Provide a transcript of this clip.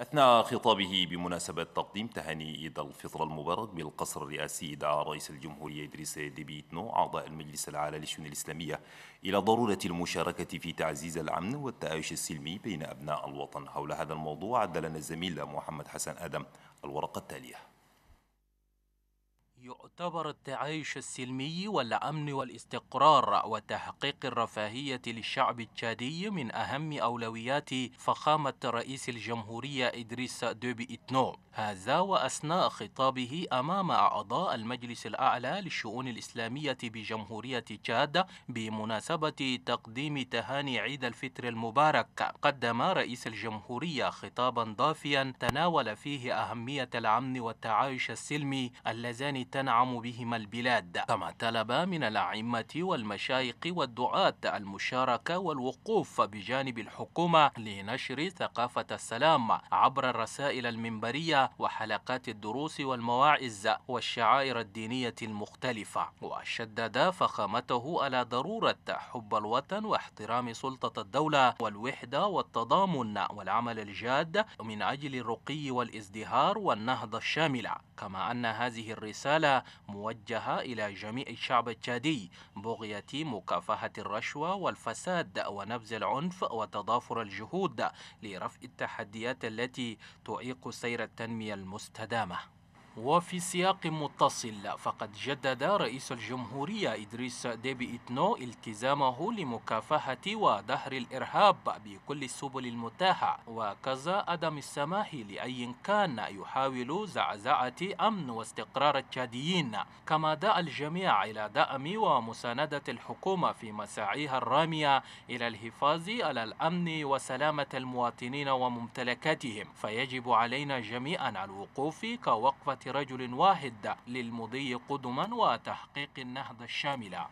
أثناء خطابه بمناسبة تقديم تهاني عيد الفطر المبارك بالقصر الرئاسي دعا رئيس الجمهورية إدريس ديبيتنو أعضاء المجلس الأعلى للشؤون الإسلامية إلى ضرورة المشاركة في تعزيز الأمن والتعايش السلمي بين أبناء الوطن حول هذا الموضوع عدلنا الزميل محمد حسن آدم الورقة التالية يعتبر التعايش السلمي والأمن والاستقرار وتحقيق الرفاهية للشعب التشادي من أهم أولويات فخامة رئيس الجمهورية إدريس دوبي إتنو هذا وأثناء خطابه أمام أعضاء المجلس الأعلى للشؤون الإسلامية بجمهورية تشاد بمناسبة تقديم تهاني عيد الفطر المبارك قدم رئيس الجمهورية خطابا ضافيا تناول فيه أهمية الأمن والتعايش السلمي اللذان تنعم بهما البلاد كما طلب من الأعمة والمشايخ والدعاة المشاركة والوقوف بجانب الحكومة لنشر ثقافة السلام عبر الرسائل المنبرية وحلقات الدروس والمواعظ والشعائر الدينية المختلفة وشدد فخامته على ضرورة حب الوطن واحترام سلطة الدولة والوحدة والتضامن والعمل الجاد من أجل الرقي والازدهار والنهضة الشاملة كما أن هذه الرسالة موجهة إلى جميع الشعب التشادي بغية مكافحة الرشوة والفساد ونبذ العنف وتضافر الجهود لرفع التحديات التي تعيق سير التنمية التنمية المستدامة وفي سياق متصل فقد جدد رئيس الجمهورية إدريس ديبي إتنو التزامه لمكافحة ودهر الإرهاب بكل السبل المتاحة وكذا عدم السماح لأي كان يحاول زعزعة أمن واستقرار التشاديين كما دعا الجميع إلى دعم ومساندة الحكومة في مساعيها الرامية إلى الحفاظ على الأمن وسلامة المواطنين وممتلكاتهم فيجب علينا جميعا الوقوف كوقفة رجل واحد للمضي قدما وتحقيق النهضة الشاملة